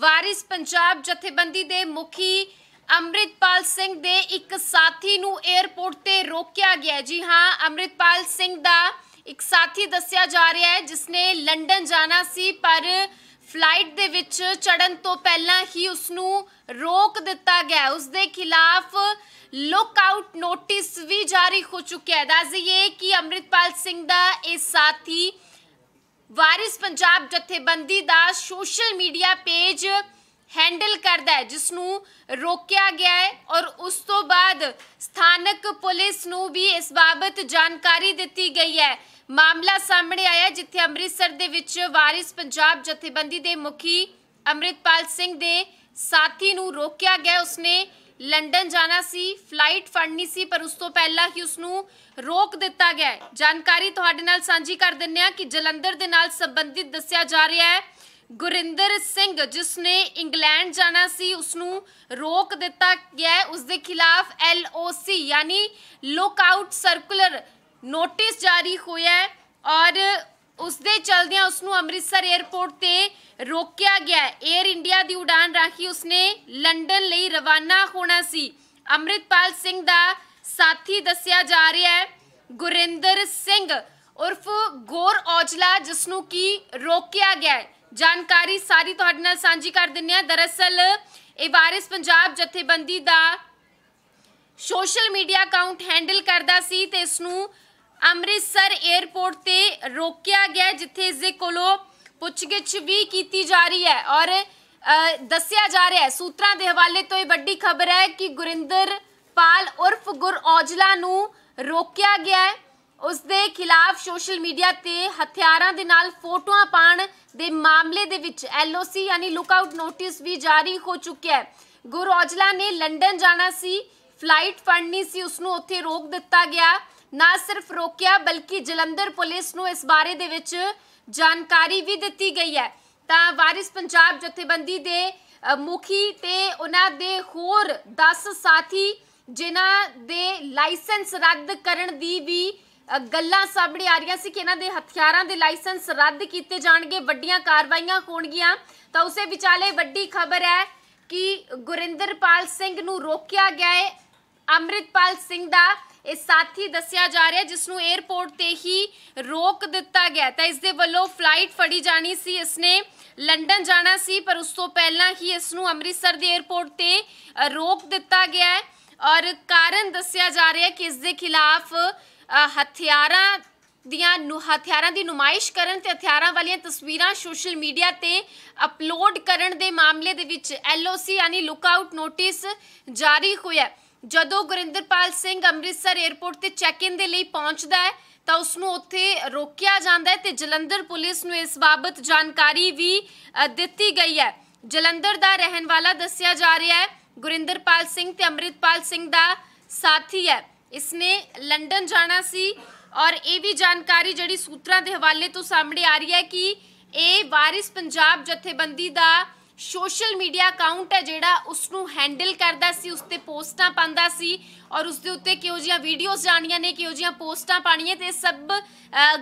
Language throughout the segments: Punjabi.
ਵਾਰਿਸ ਪੰਜਾਬ ਜਥੇਬੰਦੀ ਦੇ ਮੁਖੀ ਅਮਰਿਤਪਾਲ ਸਿੰਘ ਦੇ ਇੱਕ ਸਾਥੀ ਨੂੰ 에ਅਰਪੋਰਟ ਤੇ ਰੋਕਿਆ ਗਿਆ ਜੀ ਹਾਂ ਅਮਰਿਤਪਾਲ ਸਿੰਘ ਦਾ ਇੱਕ ਸਾਥੀ ਦੱਸਿਆ ਜਾ ਰਿਹਾ ਹੈ ਜਿਸ ਨੇ ਲੰਡਨ ਜਾਣਾ ਸੀ ਪਰ ਫਲਾਈਟ ਦੇ ਵਿੱਚ ਚੜਨ ਤੋਂ ਪਹਿਲਾਂ ਹੀ ਉਸ ਨੂੰ ਰੋਕ ਦਿੱਤਾ ਗਿਆ ਉਸ ਦੇ ਖਿਲਾਫ ਲੁੱਕਆਊਟ ਨੋਟਿਸ ਵੀ ਜਾਰੀ ਹੋ ਚੁੱਕਿਆ ਹੈ ਦੱਸ ਦਈਏ ਕਿ ਅਮਰਿਤਪਾਲ ਸਿੰਘ ਦਾ ਇਹ ਸਾਥੀ ਵਾਰਿਸ ਪੰਜਾਬ ਜਥੇਬੰਦੀ ਦਾ ਸੋਸ਼ਲ ਮੀਡੀਆ ਪੇਜ ਹੈਂਡਲ ਕਰਦਾ ਹੈ ਜਿਸ ਨੂੰ ਰੋਕਿਆ ਗਿਆ ਹੈ ਔਰ ਉਸ ਤੋਂ ਬਾਅਦ ਸਥਾਨਕ ਪੁਲਿਸ ਨੂੰ ਵੀ ਇਸ ਬਾਬਤ ਜਾਣਕਾਰੀ ਦਿੱਤੀ ਗਈ ਹੈ ਮਾਮਲਾ ਸਾਹਮਣੇ ਆਇਆ ਜਿੱਥੇ ਅੰਮ੍ਰਿਤਸਰ ਦੇ ਵਿੱਚ ਵਾਰਿਸ ਪੰਜਾਬ ਜਥੇਬੰਦੀ ਦੇ ਮੁਖੀ ਅਮਰਿਤਪਾਲ ਸਿੰਘ ਦੇ ਸਾਥੀ ਨੂੰ ਰੋਕਿਆ ਗਿਆ ਉਸਨੇ ਲੰਡਨ ਜਾਣਾ ਸੀ ਫਲਾਈਟ ਫੜਨੀ ਸੀ ਪਰ ਉਸ ਤੋਂ ਪਹਿਲਾਂ ਕਿ ਉਸ ਨੂੰ ਰੋਕ ਦਿੱਤਾ ਗਿਆ ਜਾਣਕਾਰੀ ਤੁਹਾਡੇ ਨਾਲ ਸਾਂਝੀ ਕਰ ਦਿੰਨੇ ਆ ਕਿ ਜਲੰਧਰ ਦੇ ਨਾਲ ਸੰਬੰਧਿਤ ਦੱਸਿਆ ਜਾ ਰਿਹਾ ਹੈ ਗੁਰਿੰਦਰ ਸਿੰਘ ਜਿਸ ਨੇ ਇੰਗਲੈਂਡ ਜਾਣਾ ਸੀ ਉਸ ਨੂੰ ਰੋਕ ਦਿੱਤਾ ਗਿਆ ਉਸ ਦੇ ਖਿਲਾਫ ਐਲਓਸੀ ਯਾਨੀ ਲੁੱਕ ਆਊਟ ਸਰਕੂਲਰ ਨੋਟਿਸ ਜਾਰੀ ਹੋਇਆ ਹੈ ਔਰ ਉਸ ਦੇ ਚਲਦਿਆਂ ਉਸ ਨੂੰ ਅੰਮ੍ਰਿਤਸਰ 에ਅਰਪੋਰਟ ਤੇ ਰੋਕਿਆ ਗਿਆ 에ਅਰ ਇੰਡੀਆ ਦੀ ਉਡਾਨ ਰਾਹੀਂ ਉਸਨੇ ਲੰਡਨ ਲਈ ਰਵਾਨਾ ਹੋਣਾ ਸੀ ਅੰਮ੍ਰਿਤਪਾਲ ਸਿੰਘ ਦਾ ਸਾਥੀ ਦੱਸਿਆ ਜਾ ਰਿਹਾ ਹੈ ਗੁਰਿੰਦਰ ਸਿੰਘ ਉਰਫ ਗੋਰ ਔਜਲਾ ਜਿਸ ਨੂੰ ਕੀ ਰੋਕਿਆ ਗਿਆ ਜਾਣਕਾਰੀ ਸਾਰੀ ਤੁਹਾਡੇ ਨਾਲ ਸਾਂਝੀ ਕਰ ਦਿੰਨੇ ਆ ਦਰਅਸਲ ਇਹ ਵਾਰਿਸ ਪੰਜਾਬ ਜਥੇਬੰਦੀ ਦਾ ਸੋਸ਼ਲ ਮੀਡੀਆ ਅਕਾਊਂਟ ਹੈਂਡਲ ਕਰਦਾ ਸੀ ਤੇ ਇਸ ਨੂੰ ਅੰਮ੍ਰਿਤਸਰ 에어ਪੋਰਟ ਤੇ ਰੋਕਿਆ ਗਿਆ ਜਿੱਥੇ ਇਸ ਦੇ ਕੋਲੋਂ ਪੁੱਛਗਿੱਛ ਵੀ ਕੀਤੀ ਜਾ ਰਹੀ ਹੈ ਔਰ ਦੱਸਿਆ ਜਾ ਰਿਹਾ ਹੈ ਸੂਤਰਾਂ ਦੇ ਹਵਾਲੇ ਤੋਂ ਇਹ ਵੱਡੀ ਖਬਰ ਹੈ ਕਿ ਗੁਰਿੰਦਰ ਪਾਲ ਉਰਫ ਗੁਰ ਔਜਲਾ ਨੂੰ ਰੋਕਿਆ ਗਿਆ ਹੈ ਉਸ ਦੇ ਖਿਲਾਫ ਸੋਸ਼ਲ ਮੀਡੀਆ ਤੇ ਹਥਿਆਰਾਂ ਦੇ ਨਾਲ ਫੋਟੋਆਂ ਪਾਣ ਦੇ ਮਾਮਲੇ ਦੇ ਵਿੱਚ ਐਲਓਸੀ ਯਾਨੀ ਲੁੱਕਆਊਟ ਨੋਟਿਸ ਵੀ ਜਾਰੀ ਹੋ ਚੁੱਕਿਆ ਹੈ ਗੁਰ ਔਜਲਾ ਨੇ ਲੰਡਨ ਜਾਣਾ ਸੀ ਫਲਾਈਟ ਫੜਨੀ ਸੀ ਉਸ ਨੂੰ ਉੱਥੇ ਰੋਕ ਦਿੱਤਾ ਗਿਆ ਨਾ ਸਿਰਫ ਰੋਕਿਆ ਬਲਕਿ ਜਲੰਧਰ ਪੁਲਿਸ ਨੂੰ ਇਸ ਬਾਰੇ ਦੇ ਵਿੱਚ ਜਾਣਕਾਰੀ ਵੀ ਦਿੱਤੀ ਗਈ ਹੈ ਤਾਂ ਵਾਰਿਸ ਪੰਜਾਬ ਜਥੇਬੰਦੀ ਦੇ ਮੁਖੀ ਤੇ ਉਹਨਾਂ ਦੇ ਹੋਰ 10 ਸਾਥੀ ਜਿਨ੍ਹਾਂ ਦੇ ਲਾਇਸੈਂਸ ਰੱਦ ਕਰਨ ਦੀ ਵੀ ਗੱਲਾਂ ਸਾਹਮਣੇ ਆ ਰਹੀਆਂ ਸੀ ਕਿ ਇਹਨਾਂ ਦੇ ਹਥਿਆਰਾਂ ਦੇ ਲਾਇਸੈਂਸ ਰੱਦ ਕੀਤੇ ਜਾਣਗੇ ਵੱਡੀਆਂ ਕਾਰਵਾਈਆਂ ਹੋਣਗੀਆਂ ਤਾਂ ਉਸੇ ਵਿਚਾਲੇ ਵੱਡੀ ਖਬਰ ਹੈ ਕਿ ਗੁਰਿੰਦਰਪਾਲ ਸਿੰਘ ਨੂੰ ਰੋਕਿਆ ਗਿਆ ਹੈ ਅੰਮ੍ਰਿਤਪਾਲ ਸਿੰਘ ਦਾ ਇਹ ਸਾਥੀ ਦੱਸਿਆ ਜਾ ਰਿਹਾ ਜਿਸ ਨੂੰ 에어ਪੋਰਟ ਤੇ ਹੀ ਰੋਕ ਦਿੱਤਾ ਗਿਆ ਤਾਂ ਇਸ ਦੇ ਵੱਲੋਂ ਫਲਾਈਟ ਫੜੀ ਜਾਣੀ ਸੀ ਇਸ ਨੇ ਲੰਡਨ ਜਾਣਾ ਸੀ ਪਰ ਉਸ ਤੋਂ ਪਹਿਲਾਂ ਹੀ ਇਸ ਨੂੰ ਅੰਮ੍ਰਿਤਸਰ ਦੇ 에어ਪੋਰਟ ਤੇ ਰੋਕ ਦਿੱਤਾ ਗਿਆ ਹੈ ਔਰ ਕਾਰਨ ਦੱਸਿਆ ਜਾ ਰਿਹਾ ਕਿ ਇਸ ਦੇ ਖਿਲਾਫ ਹਥਿਆਰਾਂ ਦੀਆਂ ਹਥਿਆਰਾਂ ਦੀ ਨੁਮਾਇਸ਼ ਕਰਨ ਤੇ ਹਥਿਆਰਾਂ ਵਾਲੀਆਂ ਤਸਵੀਰਾਂ ਸੋਸ਼ਲ ਮੀਡੀਆ ਤੇ ਅਪਲੋਡ ਕਰਨ ਦੇ ਮਾਮਲੇ ਦੇ ਵਿੱਚ ਐਲਓਸੀ ਯਾਨੀ ਲੁੱਕਆਊਟ ਨੋਟਿਸ ਜਾਰੀ ਹੋਇਆ ਜਦੋਂ ਗੁਰਿੰਦਰਪਾਲ ਸਿੰਘ ਅੰਮ੍ਰਿਤਸਰ 에어ਪੋਰਟ ਤੇ ਚੈੱਕ ਇਨ ਦੇ ਲਈ ਪਹੁੰਚਦਾ ਹੈ ਤਾਂ ਉਸ ਨੂੰ ਉੱਥੇ ਰੋਕਿਆ ਜਾਂਦਾ ਹੈ ਤੇ ਜਲੰਧਰ ਪੁਲਿਸ ਨੂੰ ਇਸ ਬਾਬਤ ਜਾਣਕਾਰੀ ਵੀ ਦਿੱਤੀ ਗਈ ਹੈ ਜਲੰਧਰ ਦਾ ਰਹਿਣ ਵਾਲਾ ਦੱਸਿਆ ਜਾ ਰਿਹਾ ਹੈ ਗੁਰਿੰਦਰਪਾਲ ਸਿੰਘ ਤੇ ਅੰਮ੍ਰਿਤਪਾਲ ਸਿੰਘ ਦਾ ਸਾਥੀ ਹੈ ਇਸਨੇ ਲੰਡਨ ਜਾਣਾ ਸੀ ਔਰ ਇਹ ਵੀ ਜਾਣਕਾਰੀ ਜਿਹੜੀ ਸੂਤਰਾਂ ਦੇ ਹਵਾਲੇ ਤੋਂ ਸਾਹਮਣੇ ਆ ਰਹੀ ਹੈ ਕਿ ਇਹ ਵਾਰਿਸ ਪੰਜਾਬ ਜਥੇਬੰਦੀ ਦਾ ਸੋਸ਼ਲ ਮੀਡੀਆ ਅਕਾਊਂਟ ਹੈ ਜਿਹੜਾ ਉਸ ਨੂੰ ਹੈਂਡਲ ਕਰਦਾ ਸੀ ਉਸ ਤੇ ਪੋਸਟਾਂ ਪਾਉਂਦਾ ਸੀ ਔਰ ਉਸ ਦੇ ਉੱਤੇ ਕਿਹੋ ਜੀਆਂ ਵੀਡੀਓਜ਼ ਜਾਣੀਆਂ ਨੇ ਕਿਹੋ ਜੀਆਂ ਪੋਸਟਾਂ ਪਾਣੀਆਂ ਤੇ ਸਭ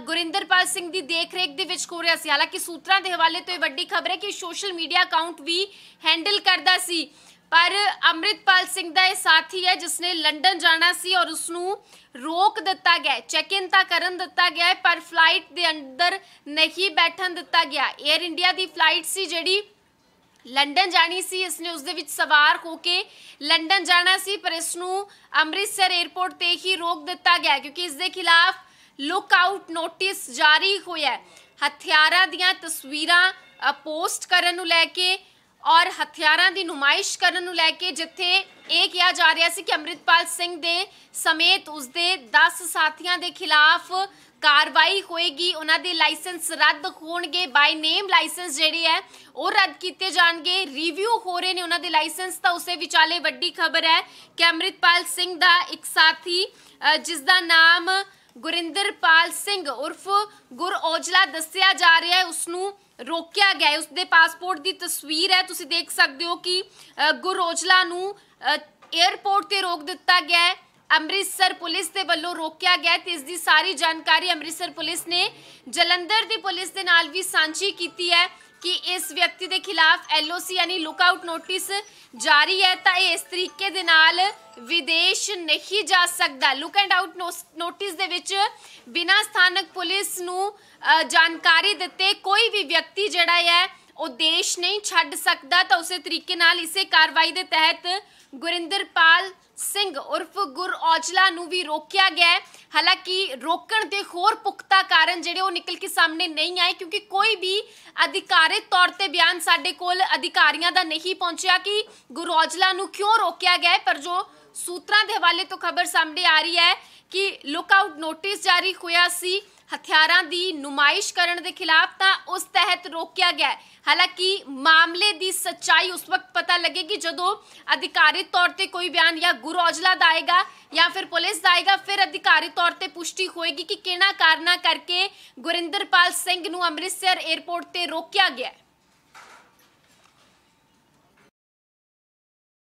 ਗੁਰਿੰਦਰਪਾਲ ਸਿੰਘ ਦੀ ਦੇਖਰੇਖ ਦੇ ਵਿੱਚ ਹੋ ਰਿਹਾ ਸੀ ਹਾਲਾਂਕਿ ਸੂਤਰਾਂ ਦੇ ਹਵਾਲੇ ਤੋਂ ਇਹ ਵੱਡੀ ਖਬਰ ਹੈ ਕਿ ਸੋਸ਼ਲ ਮੀਡੀਆ ਅਕਾਊਂਟ ਵੀ ਹੈਂਡਲ ਕਰਦਾ ਸੀ ਪਰ ਅਮਰਿਤਪਾਲ ਸਿੰਘ ਦਾ ਇਹ ਸਾਥੀ ਹੈ ਜਿਸ ਨੇ ਲੰਡਨ ਜਾਣਾ ਸੀ ਔਰ ਉਸ ਨੂੰ ਰੋਕ ਦਿੱਤਾ ਗਿਆ ਚੈੱਕ ਇਨ ਤਾਂ ਕਰਨ ਦਿੱਤਾ ਗਿਆ ਪਰ ਫਲਾਈਟ ਦੇ ਅੰਦਰ ਨਹੀਂ ਬੈਠਣ ਦਿੱਤਾ ਗਿਆ 에ਅਰ ਇੰਡੀਆ ਦੀ ਫਲਾਈਟ ਸੀ ਜਿਹੜੀ ਲੰਡਨ ਜਾਣੀ ਸੀ ਇਸ ਨੇ ਉਸ ਦੇ ਵਿੱਚ ਸਵਾਰ ਹੋ ਕੇ ਲੰਡਨ ਜਾਣਾ ਸੀ ਪਰ ਇਸ ਨੂੰ ਅੰਮ੍ਰਿਤਸਰ 에ਅਰਪੋਰਟ ਤੇ ਹੀ ਰੋਕ ਦਿੱਤਾ ਗਿਆ ਕਿਉਂਕਿ ਇਸ ਦੇ ਖਿਲਾਫ ਲੁੱਕ ਆਊਟ ਨੋਟਿਸ ਜਾਰੀ ਹੋਇਆ ਹਥਿਆਰਾਂ ਦੀਆਂ ਤਸਵੀਰਾਂ ਪੋਸਟ ਕਰਨ ਨੂੰ ਲੈ ਕੇ ਔਰ ਹਥਿਆਰਾਂ ਦੀ ਨੁਮਾਇਸ਼ ਕਰਨ ਨੂੰ ਲੈ ਕੇ ਜਿੱਥੇ ਇਹ ਕਿਹਾ ਜਾ ਰਿਹਾ ਸੀ ਕਿ ਅਮਰਿਤਪਾਲ ਸਿੰਘ ਦੇ ਸਮੇਤ ਉਸਦੇ 10 ਸਾਥੀਆਂ ਦੇ ਖਿਲਾਫ ਕਾਰਵਾਈ ਹੋਏਗੀ ਉਹਨਾਂ ਦੇ ਲਾਇਸੈਂਸ ਰੱਦ ਹੋਣਗੇ ਬਾਈ ਨੇਮ ਲਾਇਸੈਂਸ ਜਿਹੜੇ ਹੈ ਉਹ ਰੱਦ ਕੀਤੇ ਜਾਣਗੇ ਰਿਵਿਊ ਹੋ ਰਹੇ ਨੇ ਉਹਨਾਂ ਦੇ ਲਾਇਸੈਂਸ ਤਾਂ ਉਸੇ ਵਿਚਾਲੇ ਵੱਡੀ ਖਬਰ ਹੈ ਕਿ ਅਮਰਿਤਪਾਲ ਸਿੰਘ ਦਾ ਇੱਕ ਸਾਥੀ ਜਿਸ ਦਾ ਨਾਮ ਗੁਰਿੰਦਰਪਾਲ ਸਿੰਘ ਉਰਫ ਗੁਰ ਔਜਲਾ ਦੱਸਿਆ ਜਾ ਰਿਹਾ ਹੈ ਉਸ ਨੂੰ ਰੋਕਿਆ ਗਿਆ ਹੈ ਉਸ ਦੇ ਪਾਸਪੋਰਟ ਦੀ ਤਸਵੀਰ ਹੈ ਤੁਸੀਂ ਦੇਖ ਸਕਦੇ ਹੋ ਕਿ ਗੁਰ ਔਜਲਾ ਨੂੰ 에ਅਰਪੋਰਟ ਤੇ ਰੋਕ ਦਿੱਤਾ ਗਿਆ ਹੈ ਅੰਮ੍ਰਿਤਸਰ ਪੁਲਿਸ ਦੇ ਵੱਲੋਂ ਰੋਕਿਆ ਗਿਆ ਤੇ ਇਸ ਦੀ ਸਾਰੀ ਜਾਣਕਾਰੀ ਅੰਮ੍ਰਿਤਸਰ ਪੁਲਿਸ ਨੇ ਜਲੰਧਰ ਦੀ ਪੁਲਿਸ ਦੇ ਨਾਲ ਵੀ ਸਾਂਝੀ ਕੀਤੀ ਹੈ ਕਿ ਇਸ ਵਿਅਕਤੀ ਦੇ ਖਿਲਾਫ ਐਲਓਸੀ ਯਾਨੀ ਲੁਕਆਊਟ ਨੋਟਿਸ ਜਾਰੀ ਹੈ ਤਾਂ ਇਹ ਇਸ ਤਰੀਕੇ ਦੇ ਨਾਲ ਵਿਦੇਸ਼ ਨਹੀਂ ਜਾ ਸਕਦਾ ਲੁਕ ਐਂਡ ਆਊਟ ਨੋਟਿਸ ਦੇ ਵਿੱਚ ਬਿਨਾ ਸਥਾਨਕ ਪੁਲਿਸ ਨੂੰ ਜਾਣਕਾਰੀ ਦਿੱਤੇ ਕੋਈ ਵੀ ਵਿਅਕਤੀ ਜਿਹੜਾ ਹੈ ਉਹ ਦੇਸ਼ ਨਹੀਂ ਛੱਡ ਸਕਦਾ ਤਾਂ ਉਸੇ ਤਰੀਕੇ ਨਾਲ ਇਸੇ ਕਾਰਵਾਈ ਦੇ ਤਹਿਤ ਗੁਰਿੰਦਰਪਾਲ ਸਿੰਘ ਉਰਫ ਗੁਰ ਔਜਲਾ ਨੂੰ ਵੀ ਰੋਕਿਆ ਗਿਆ ਹੈ ਹਾਲਾਂਕਿ ਰੋਕਣ ਦੇ ਹੋਰ ਪੁਖਤਾ ਕਾਰਨ ਜਿਹੜੇ ਉਹ ਨਿਕਲ ਕੇ ਸਾਹਮਣੇ ਨਹੀਂ ਆਏ ਕਿਉਂਕਿ ਕੋਈ ਵੀ ਅਧਿਕਾਰਿਤ ਤੌਰ ਤੇ ਬਿਆਨ ਸਾਡੇ ਕੋਲ ਅਧਿਕਾਰੀਆਂ ਦਾ ਨਹੀਂ ਪਹੁੰਚਿਆ ਕਿ ਗੁਰ ਔਜਲਾ ਨੂੰ ਕਿਉਂ ਰੋਕਿਆ ਗਿਆ ਪਰ ਜੋ ਸੂਤਰਾਂ ਦੇ ਹਵਾਲੇ ਤੋਂ ਖਬਰ ਸਾਹਮਣੇ ਆ ਰਹੀ ਹੈ ਕਿ ਆਊਟ ਨੋਟਿਸ ਜਾਰੀ ਹੋਇਆ ਸੀ ਹਥਿਆਰਾਂ ਦੀ ਨੁਮਾਇਸ਼ ਕਰਨ ਦੇ ਖਿਲਾਫ ਤਾਂ ਉਸ ਤਹਿਤ ਰੋਕਿਆ ਗਿਆ ਹੈ ਹਾਲਾਂਕਿ ਮਾਮਲੇ ਦੀ ਸੱਚਾਈ ਉਸ ਵਕਤ ਪਤਾ ਲੱਗੇਗੀ ਜਦੋਂ ਅਧਿਕਾਰੀ ਤੌਰ ਤੇ ਕੋਈ ਬਿਆਨ ਜਾਂ ਗੁਰੂ ਔਜਲਾ ਦਾ ਆਏਗਾ ਜਾਂ ਫਿਰ ਪੁਲਿਸ ਦਾ ਆਏਗਾ ਫਿਰ ਅਧਿਕਾਰੀ ਤੌਰ ਤੇ ਪੁਸ਼ਟੀ ਹੋਏਗੀ ਕਿ ਕਿਹਨਾਂ ਕਾਰਨਾਂ ਕਰਕੇ ਗੁਰਿੰਦਰਪਾਲ ਸਿੰਘ ਨੂੰ ਅੰਮ੍ਰਿਤਸਰ 에ਅਰਪੋਰਟ ਤੇ ਰੋਕਿਆ ਗਿਆ ਹੈ